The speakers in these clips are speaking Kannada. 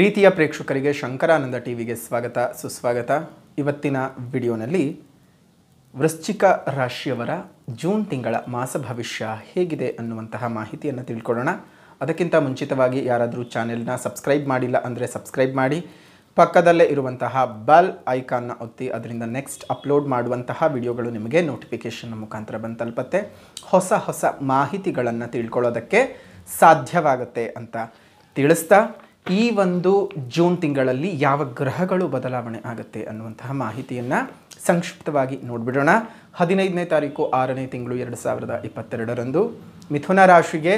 ಪ್ರೀತಿಯ ಪ್ರೇಕ್ಷಕರಿಗೆ ಶಂಕರಾನಂದ ವಿಗೆ ಸ್ವಾಗತ ಸುಸ್ವಾಗತ ಇವತ್ತಿನ ವಿಡಿಯೋನಲ್ಲಿ ವೃಶ್ಚಿಕ ರಾಶಿಯವರ ಜೂನ್ ತಿಂಗಳ ಮಾಸ ಭವಿಷ್ಯ ಹೇಗಿದೆ ಅನ್ನುವಂತಹ ಮಾಹಿತಿಯನ್ನು ತಿಳ್ಕೊಳ್ಳೋಣ ಅದಕ್ಕಿಂತ ಮುಂಚಿತವಾಗಿ ಯಾರಾದರೂ ಚಾನೆಲ್ನ ಸಬ್ಸ್ಕ್ರೈಬ್ ಮಾಡಿಲ್ಲ ಅಂದರೆ ಸಬ್ಸ್ಕ್ರೈಬ್ ಮಾಡಿ ಪಕ್ಕದಲ್ಲೇ ಇರುವಂತಹ ಬಲ್ ಐಕಾನ್ನ ಒತ್ತಿ ಅದರಿಂದ ನೆಕ್ಸ್ಟ್ ಅಪ್ಲೋಡ್ ಮಾಡುವಂತಹ ವಿಡಿಯೋಗಳು ನಿಮಗೆ ನೋಟಿಫಿಕೇಷನ್ ಮುಖಾಂತರ ಬಂದು ತಲುಪತ್ತೆ ಹೊಸ ಹೊಸ ಮಾಹಿತಿಗಳನ್ನು ತಿಳ್ಕೊಳ್ಳೋದಕ್ಕೆ ಸಾಧ್ಯವಾಗುತ್ತೆ ಅಂತ ತಿಳಿಸ್ತಾ ಈ ಒಂದು ಜೂನ್ ತಿಂಗಳಲ್ಲಿ ಯಾವ ಗ್ರಹಗಳು ಬದಲಾವಣೆ ಆಗುತ್ತೆ ಅನ್ನುವಂತಹ ಮಾಹಿತಿಯನ್ನು ಸಂಕ್ಷಿಪ್ತವಾಗಿ ನೋಡಿಬಿಡೋಣ ಹದಿನೈದನೇ ತಾರೀಕು ಆರನೇ ತಿಂಗಳು ಎರಡು ಸಾವಿರದ ಇಪ್ಪತ್ತೆರಡರಂದು ಮಿಥುನ ರಾಶಿಗೆ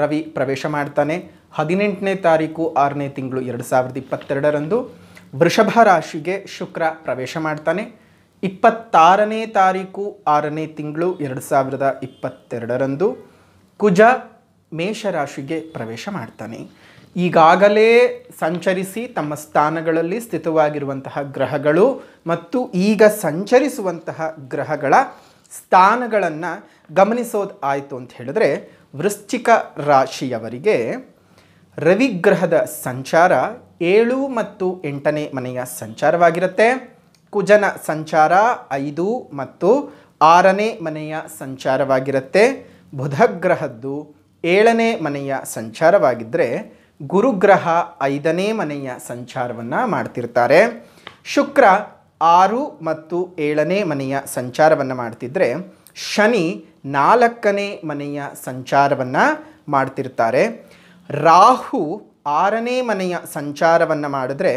ರವಿ ಪ್ರವೇಶ ಮಾಡ್ತಾನೆ ಹದಿನೆಂಟನೇ ತಾರೀಕು ಆರನೇ ತಿಂಗಳು ಎರಡು ಸಾವಿರದ ಇಪ್ಪತ್ತೆರಡರಂದು ವೃಷಭ ರಾಶಿಗೆ ಶುಕ್ರ ಪ್ರವೇಶ ಮಾಡ್ತಾನೆ ಇಪ್ಪತ್ತಾರನೇ ತಾರೀಕು ಆರನೇ ತಿಂಗಳು ಎರಡು ಸಾವಿರದ ಇಪ್ಪತ್ತೆರಡರಂದು ಕುಜ ಮೇಷರಾಶಿಗೆ ಪ್ರವೇಶ ಮಾಡ್ತಾನೆ ಈಗಾಗಲೇ ಸಂಚರಿಸಿ ತಮ್ಮ ಸ್ಥಾನಗಳಲ್ಲಿ ಸ್ಥಿತವಾಗಿರುವಂತಹ ಗ್ರಹಗಳು ಮತ್ತು ಈಗ ಸಂಚರಿಸುವಂತಹ ಗ್ರಹಗಳ ಸ್ಥಾನಗಳನ್ನು ಗಮನಿಸೋದು ಆಯಿತು ಅಂತ ಹೇಳಿದ್ರೆ ವೃಶ್ಚಿಕ ರಾಶಿಯವರಿಗೆ ರವಿಗ್ರಹದ ಸಂಚಾರ ಏಳು ಮತ್ತು ಎಂಟನೇ ಮನೆಯ ಸಂಚಾರವಾಗಿರುತ್ತೆ ಕುಜನ ಸಂಚಾರ ಐದು ಮತ್ತು ಆರನೇ ಮನೆಯ ಸಂಚಾರವಾಗಿರುತ್ತೆ ಬುಧಗ್ರಹದ್ದು ಏಳನೇ ಮನೆಯ ಸಂಚಾರವಾಗಿದ್ದರೆ ಗುರುಗ್ರಹ ಐದನೇ ಮನೆಯ ಸಂಚಾರವನ್ನು ಮಾಡ್ತಿರ್ತಾರೆ ಶುಕ್ರ ಆರು ಮತ್ತು ಏಳನೇ ಮನೆಯ ಸಂಚಾರವನ್ನು ಮಾಡ್ತಿದ್ರೆ ಶನಿ ನಾಲ್ಕನೇ ಮನೆಯ ಸಂಚಾರವನ್ನು ಮಾಡ್ತಿರ್ತಾರೆ ರಾಹು ಆರನೇ ಮನೆಯ ಸಂಚಾರವನ್ನು ಮಾಡಿದ್ರೆ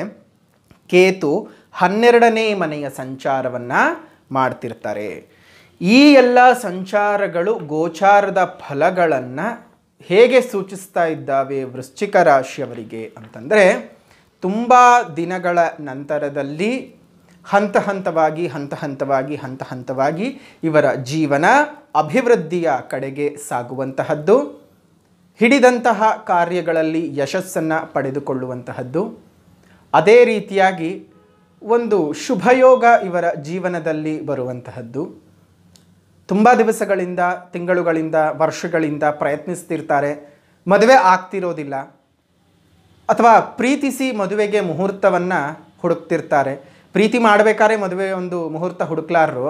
ಕೇತು ಹನ್ನೆರಡನೇ ಮನೆಯ ಸಂಚಾರವನ್ನು ಮಾಡ್ತಿರ್ತಾರೆ ಈ ಎಲ್ಲ ಸಂಚಾರಗಳು ಗೋಚಾರದ ಫಲಗಳನ್ನು ಹೇಗೆ ಸೂಚಿಸ್ತಾ ಇದ್ದಾವೆ ವೃಶ್ಚಿಕ ರಾಶಿಯವರಿಗೆ ಅಂತಂದರೆ ತುಂಬ ದಿನಗಳ ನಂತರದಲ್ಲಿ ಹಂತ ಹಂತವಾಗಿ ಹಂತ ಹಂತವಾಗಿ ಹಂತ ಹಂತವಾಗಿ ಇವರ ಜೀವನ ಅಭಿವೃದ್ಧಿಯ ಕಡೆಗೆ ಸಾಗುವಂತಹದ್ದು ಹಿಡಿದಂತಹ ಕಾರ್ಯಗಳಲ್ಲಿ ಯಶಸ್ಸನ್ನು ಪಡೆದುಕೊಳ್ಳುವಂತಹದ್ದು ಅದೇ ರೀತಿಯಾಗಿ ಒಂದು ಶುಭಯೋಗ ಇವರ ಜೀವನದಲ್ಲಿ ಬರುವಂತಹದ್ದು ತುಂಬ ದಿವಸಗಳಿಂದ ತಿಂಗಳುಗಳಿಂದ ವರ್ಷಗಳಿಂದ ಪ್ರಯತ್ನಿಸ್ತಿರ್ತಾರೆ ಮದುವೆ ಆಗ್ತಿರೋದಿಲ್ಲ ಅಥವಾ ಪ್ರೀತಿಸಿ ಮದುವೆಗೆ ಮುಹೂರ್ತವನ್ನು ಹುಡುಕ್ತಿರ್ತಾರೆ ಪ್ರೀತಿ ಮಾಡಬೇಕಾದ್ರೆ ಮದುವೆ ಒಂದು ಮುಹೂರ್ತ ಹುಡುಕ್ಲಾರರು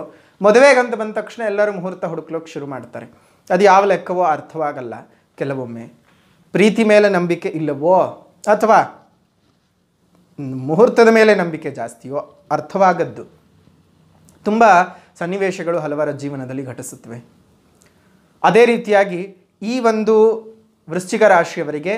ಮದುವೆಗಂತ ಬಂದ ತಕ್ಷಣ ಎಲ್ಲರೂ ಮುಹೂರ್ತ ಹುಡುಕ್ಲಿಕ್ಕೆ ಶುರು ಮಾಡ್ತಾರೆ ಅದು ಯಾವ ಲೆಕ್ಕವೋ ಅರ್ಥವಾಗಲ್ಲ ಕೆಲವೊಮ್ಮೆ ಪ್ರೀತಿ ಮೇಲೆ ನಂಬಿಕೆ ಇಲ್ಲವೋ ಅಥವಾ ಮುಹೂರ್ತದ ಮೇಲೆ ನಂಬಿಕೆ ಜಾಸ್ತಿಯೋ ಅರ್ಥವಾಗದ್ದು ತುಂಬ ಸನ್ನಿವೇಶಗಳು ಹಲವರ ಜೀವನದಲ್ಲಿ ಘಟಿಸುತ್ತವೆ ಅದೇ ರೀತಿಯಾಗಿ ಈ ಒಂದು ವೃಶ್ಚಿಕ ರಾಶಿಯವರಿಗೆ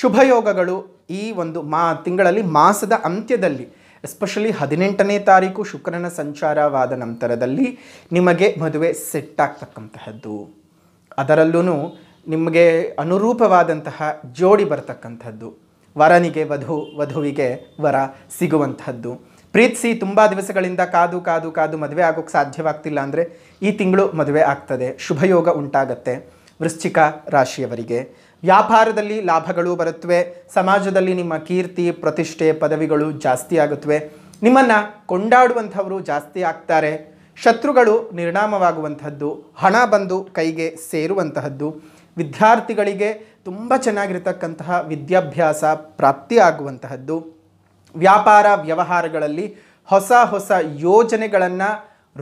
ಶುಭಯೋಗಗಳು ಈ ಒಂದು ಮಾ ತಿಂಗಳಲ್ಲಿ ಮಾಸದ ಅಂತ್ಯದಲ್ಲಿ ಎಸ್ಪೆಷಲಿ ಹದಿನೆಂಟನೇ ತಾರೀಕು ಶುಕ್ರನ ಸಂಚಾರವಾದ ನಂತರದಲ್ಲಿ ನಿಮಗೆ ಮದುವೆ ಸೆಟ್ ಆಗ್ತಕ್ಕಂತಹದ್ದು ಅದರಲ್ಲೂ ನಿಮಗೆ ಅನುರೂಪವಾದಂತಹ ಜೋಡಿ ಬರ್ತಕ್ಕಂಥದ್ದು ವರನಿಗೆ ವಧು ವಧುವಿಗೆ ವರ ಸಿಗುವಂತಹದ್ದು ಪ್ರೀತಿಸಿ ತುಂಬ ದಿವಸಗಳಿಂದ ಕಾದು ಕಾದು ಕಾದು ಮದುವೆ ಆಗೋಕ್ಕೆ ಸಾಧ್ಯವಾಗ್ತಿಲ್ಲ ಅಂದರೆ ಈ ತಿಂಗಳು ಮದುವೆ ಆಗ್ತದೆ ಶುಭಯೋಗ ಉಂಟಾಗತ್ತೆ ವೃಶ್ಚಿಕ ರಾಶಿಯವರಿಗೆ ವ್ಯಾಪಾರದಲ್ಲಿ ಲಾಭಗಳು ಬರುತ್ತವೆ ಸಮಾಜದಲ್ಲಿ ನಿಮ್ಮ ಕೀರ್ತಿ ಪ್ರತಿಷ್ಠೆ ಪದವಿಗಳು ಜಾಸ್ತಿ ಆಗುತ್ತವೆ ನಿಮ್ಮನ್ನು ಕೊಂಡಾಡುವಂಥವರು ಜಾಸ್ತಿ ಆಗ್ತಾರೆ ಶತ್ರುಗಳು ನಿರ್ಣಾಮವಾಗುವಂಥದ್ದು ಹಣ ಬಂದು ಕೈಗೆ ಸೇರುವಂತಹದ್ದು ವಿದ್ಯಾರ್ಥಿಗಳಿಗೆ ತುಂಬ ಚೆನ್ನಾಗಿರ್ತಕ್ಕಂತಹ ವಿದ್ಯಾಭ್ಯಾಸ ಪ್ರಾಪ್ತಿ ಆಗುವಂತಹದ್ದು ವ್ಯಾಪಾರ ವ್ಯವಹಾರಗಳಲ್ಲಿ ಹೊಸ ಹೊಸ ಯೋಜನೆಗಳನ್ನು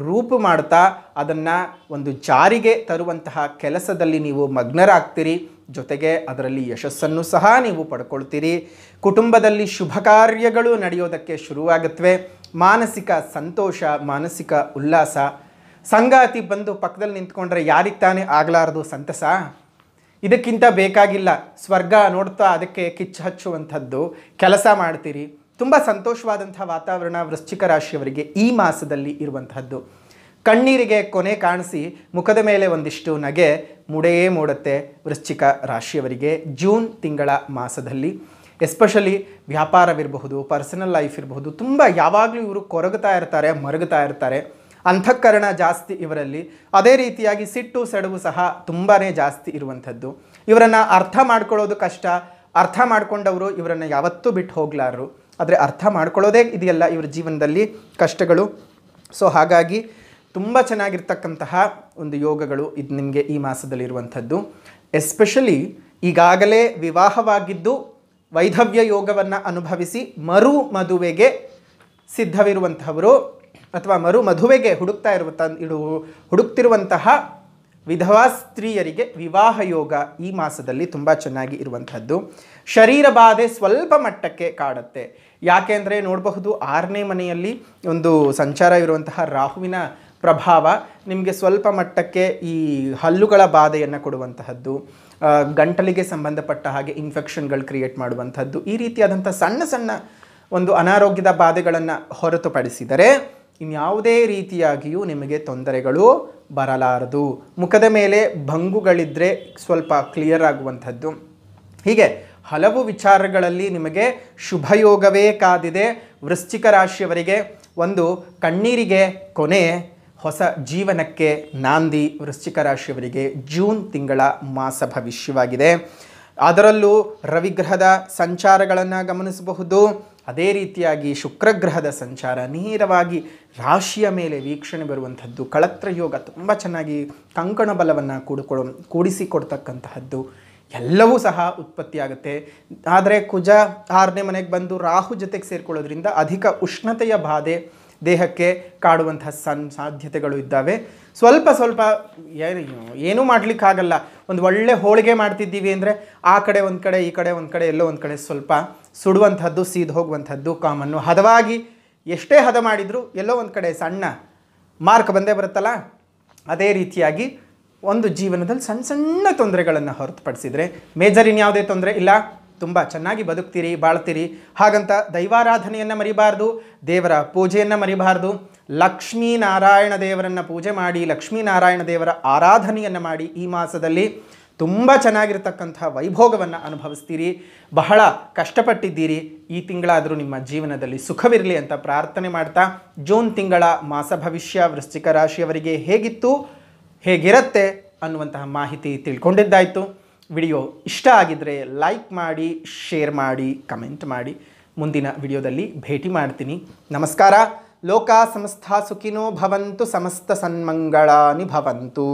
ರೂಪು ಮಾಡ್ತಾ ಅದನ್ನು ಒಂದು ಜಾರಿಗೆ ತರುವಂತಹ ಕೆಲಸದಲ್ಲಿ ನೀವು ಮಗ್ನರಾಗ್ತೀರಿ ಜೊತೆಗೆ ಅದರಲ್ಲಿ ಯಶಸ್ಸನ್ನು ಸಹ ನೀವು ಪಡ್ಕೊಳ್ತೀರಿ ಕುಟುಂಬದಲ್ಲಿ ಶುಭ ಕಾರ್ಯಗಳು ನಡೆಯೋದಕ್ಕೆ ಶುರುವಾಗತ್ವೆ ಮಾನಸಿಕ ಸಂತೋಷ ಮಾನಸಿಕ ಉಲ್ಲಾಸ ಸಂಗಾತಿ ಬಂದು ಪಕ್ಕದಲ್ಲಿ ನಿಂತ್ಕೊಂಡ್ರೆ ಯಾರಿಗೆ ತಾನೇ ಆಗಲಾರದು ಸಂತಸ ಇದಕ್ಕಿಂತ ಬೇಕಾಗಿಲ್ಲ ಸ್ವರ್ಗ ನೋಡ್ತಾ ಅದಕ್ಕೆ ಕಿಚ್ಚು ಹಚ್ಚುವಂಥದ್ದು ಕೆಲಸ ಮಾಡ್ತೀರಿ ತುಂಬ ಸಂತೋಷವಾದಂಥ ವಾತಾವರಣ ವೃಶ್ಚಿಕ ರಾಶಿಯವರಿಗೆ ಈ ಮಾಸದಲ್ಲಿ ಇರುವಂತಹದ್ದು ಕಣ್ಣೀರಿಗೆ ಕೊನೆ ಕಾಣಿಸಿ ಮುಖದ ಮೇಲೆ ಒಂದಿಷ್ಟು ನಗೆ ಮೂಡೆಯೇ ಮೂಡುತ್ತೆ ವೃಶ್ಚಿಕ ರಾಶಿಯವರಿಗೆ ಜೂನ್ ತಿಂಗಳ ಮಾಸದಲ್ಲಿ ಎಸ್ಪೆಷಲಿ ವ್ಯಾಪಾರವಿರಬಹುದು ಪರ್ಸನಲ್ ಲೈಫ್ ಇರಬಹುದು ತುಂಬ ಯಾವಾಗಲೂ ಇವರು ಕೊರಗುತ್ತಾ ಇರ್ತಾರೆ ಮರಗುತ್ತಾ ಇರ್ತಾರೆ ಅಂತಃಕರಣ ಜಾಸ್ತಿ ಇವರಲ್ಲಿ ಅದೇ ರೀತಿಯಾಗಿ ಸಿಟ್ಟು ಸೆಡವು ಸಹ ತುಂಬಾ ಜಾಸ್ತಿ ಇರುವಂಥದ್ದು ಇವರನ್ನು ಅರ್ಥ ಮಾಡ್ಕೊಳ್ಳೋದು ಕಷ್ಟ ಅರ್ಥ ಮಾಡಿಕೊಂಡವರು ಇವರನ್ನು ಯಾವತ್ತೂ ಬಿಟ್ಟು ಹೋಗ್ಲಾರರು ಆದರೆ ಅರ್ಥ ಮಾಡ್ಕೊಳ್ಳೋದೇ ಇದೆಯಲ್ಲ ಇವರ ಜೀವನದಲ್ಲಿ ಕಷ್ಟಗಳು ಸೊ ಹಾಗಾಗಿ ತುಂಬ ಚೆನ್ನಾಗಿರ್ತಕ್ಕಂತಹ ಒಂದು ಯೋಗಗಳು ಇದು ನಿಮಗೆ ಈ ಮಾಸದಲ್ಲಿರುವಂಥದ್ದು ಎಸ್ಪೆಷಲಿ ಈಗಾಗಲೇ ವಿವಾಹವಾಗಿದ್ದು ವೈಧವ್ಯ ಯೋಗವನ್ನು ಅನುಭವಿಸಿ ಮರು ಮದುವೆಗೆ ಸಿದ್ಧವಿರುವಂಥವರು ಅಥವಾ ಮರು ಮದುವೆಗೆ ಹುಡುಕ್ತಾ ಇರುವಂಥ ಇಡು ಹುಡುಕ್ತಿರುವಂತಹ ವಿಧವಾ ಸ್ತ್ರೀಯರಿಗೆ ವಿವಾಹ ಯೋಗ ಈ ಮಾಸದಲ್ಲಿ ತುಂಬ ಚೆನ್ನಾಗಿ ಇರುವಂಥದ್ದು ಶರೀರ ಬಾಧೆ ಸ್ವಲ್ಪ ಮಟ್ಟಕ್ಕೆ ಕಾಡುತ್ತೆ ಯಾಕೆಂದರೆ ನೋಡಬಹುದು ಆರನೇ ಮನೆಯಲ್ಲಿ ಒಂದು ಸಂಚಾರ ಇರುವಂತಹ ರಾಹುವಿನ ಪ್ರಭಾವ ನಿಮಗೆ ಸ್ವಲ್ಪ ಮಟ್ಟಕ್ಕೆ ಈ ಹಲ್ಲುಗಳ ಬಾಧೆಯನ್ನು ಕೊಡುವಂತಹದ್ದು ಗಂಟಲಿಗೆ ಸಂಬಂಧಪಟ್ಟ ಹಾಗೆ ಇನ್ಫೆಕ್ಷನ್ಗಳು ಕ್ರಿಯೇಟ್ ಮಾಡುವಂಥದ್ದು ಈ ರೀತಿಯಾದಂಥ ಸಣ್ಣ ಸಣ್ಣ ಒಂದು ಅನಾರೋಗ್ಯದ ಬಾಧೆಗಳನ್ನು ಹೊರತುಪಡಿಸಿದರೆ ಇನ್ಯಾವುದೇ ರೀತಿಯಾಗಿಯೂ ನಿಮಗೆ ತೊಂದರೆಗಳು ಬರಲಾರದು ಮುಖದ ಮೇಲೆ ಭಂಗುಗಳಿದ್ದರೆ ಸ್ವಲ್ಪ ಕ್ಲಿಯರ್ ಆಗುವಂಥದ್ದು ಹೀಗೆ ಹಲವು ವಿಚಾರಗಳಲ್ಲಿ ನಿಮಗೆ ಶುಭಯೋಗವೇ ಕಾದಿದೆ ವೃಶ್ಚಿಕ ರಾಶಿಯವರಿಗೆ ಒಂದು ಕಣ್ಣೀರಿಗೆ ಕೊನೆ ಹೊಸ ಜೀವನಕ್ಕೆ ನಾಂದಿ ವೃಶ್ಚಿಕ ರಾಶಿಯವರಿಗೆ ಜೂನ್ ತಿಂಗಳ ಮಾಸ ಭವಿಷ್ಯವಾಗಿದೆ ಅದರಲ್ಲೂ ರವಿಗ್ರಹದ ಸಂಚಾರಗಳನ್ನು ಗಮನಿಸಬಹುದು ಅದೇ ರೀತಿಯಾಗಿ ಶುಕ್ರಗ್ರಹದ ಸಂಚಾರ ನೇರವಾಗಿ ರಾಶಿಯ ಮೇಲೆ ವೀಕ್ಷಣೆ ಬರುವಂಥದ್ದು ಕಳತ್ರಯೋಗ ತುಂಬ ಚೆನ್ನಾಗಿ ಕಂಕಣ ಬಲವನ್ನು ಕೂಡಿಕೊಡ ಕೂಡಿಸಿಕೊಡ್ತಕ್ಕಂತಹದ್ದು ಎಲ್ಲವೂ ಸಹ ಉತ್ಪತ್ತಿಯಾಗುತ್ತೆ ಆದರೆ ಕುಜ ಆರನೇ ಮನೆಗೆ ಬಂದು ರಾಹು ಜೊತೆಗೆ ಸೇರಿಕೊಳ್ಳೋದ್ರಿಂದ ಅಧಿಕ ಉಷ್ಣತೆಯ ಬಾಧೆ ದೇಹಕ್ಕೆ ಕಾಡುವಂತಹ ಸನ್ ಸಾಧ್ಯತೆಗಳು ಇದ್ದಾವೆ ಸ್ವಲ್ಪ ಸ್ವಲ್ಪ ಏನು ಏನೂ ಮಾಡಲಿಕ್ಕಾಗಲ್ಲ ಒಂದು ಒಳ್ಳೆ ಹೋಳಿಗೆ ಮಾಡ್ತಿದ್ದೀವಿ ಅಂದರೆ ಆ ಕಡೆ ಒಂದು ಕಡೆ ಈ ಕಡೆ ಒಂದು ಕಡೆ ಎಲ್ಲೋ ಒಂದು ಕಡೆ ಸ್ವಲ್ಪ ಸುಡುವಂಥದ್ದು ಸೀದು ಹೋಗುವಂಥದ್ದು ಕಾಮನ್ನು ಹದವಾಗಿ ಎಷ್ಟೇ ಹದ ಮಾಡಿದರೂ ಎಲ್ಲೋ ಒಂದು ಕಡೆ ಸಣ್ಣ ಮಾರ್ಕ್ ಬಂದೇ ಬರುತ್ತಲ್ಲ ಅದೇ ರೀತಿಯಾಗಿ ಒಂದು ಜೀವನದಲ್ಲಿ ಸಣ್ಣ ಸಣ್ಣ ತೊಂದರೆಗಳನ್ನು ಹೊರತುಪಡಿಸಿದರೆ ಮೇಜರ್ ಇನ್ಯಾವುದೇ ತೊಂದರೆ ಇಲ್ಲ ತುಂಬ ಚೆನ್ನಾಗಿ ಬದುಕ್ತೀರಿ ಬಾಳ್ತೀರಿ ಹಾಗಂತ ದೈವಾರಾಧನೆಯನ್ನು ಮರಿಬಾರ್ದು ದೇವರ ಪೂಜೆಯನ್ನು ಮರಿಬಾರ್ದು ಲಕ್ಷ್ಮೀನಾರಾಯಣ ದೇವರನ್ನು ಪೂಜೆ ಮಾಡಿ ಲಕ್ಷ್ಮೀನಾರಾಯಣ ದೇವರ ಆರಾಧನೆಯನ್ನು ಮಾಡಿ ಈ ಮಾಸದಲ್ಲಿ ತುಂಬ ಚೆನ್ನಾಗಿರ್ತಕ್ಕಂಥ ವೈಭೋಗವನ್ನು ಅನುಭವಿಸ್ತೀರಿ ಬಹಳ ಕಷ್ಟಪಟ್ಟಿದ್ದೀರಿ ಈ ತಿಂಗಳಾದರೂ ನಿಮ್ಮ ಜೀವನದಲ್ಲಿ ಸುಖವಿರಲಿ ಅಂತ ಪ್ರಾರ್ಥನೆ ಮಾಡ್ತಾ ಜೂನ್ ತಿಂಗಳ ಮಾಸ ಭವಿಷ್ಯ ವೃಶ್ಚಿಕ ರಾಶಿಯವರಿಗೆ ಹೇಗಿತ್ತು ಹೇಗಿರುತ್ತೆ ಅನ್ನುವಂತಹ ಮಾಹಿತಿ ತಿಳ್ಕೊಂಡಿದ್ದಾಯಿತು ವಿಡಿಯೋ ಇಷ್ಟ ಆಗಿದ್ದರೆ ಲೈಕ್ ಮಾಡಿ ಶೇರ್ ಮಾಡಿ ಕಮೆಂಟ್ ಮಾಡಿ ಮುಂದಿನ ವಿಡಿಯೋದಲ್ಲಿ ಭೇಟಿ ಮಾಡ್ತೀನಿ ನಮಸ್ಕಾರ ಲೋಕ ಸಮಸ್ತ ಸುಖಿನೋ ಭವಂತು ಸಮಸ್ತ ಸನ್ಮಂಗಳಾನಿ ಭವಂತು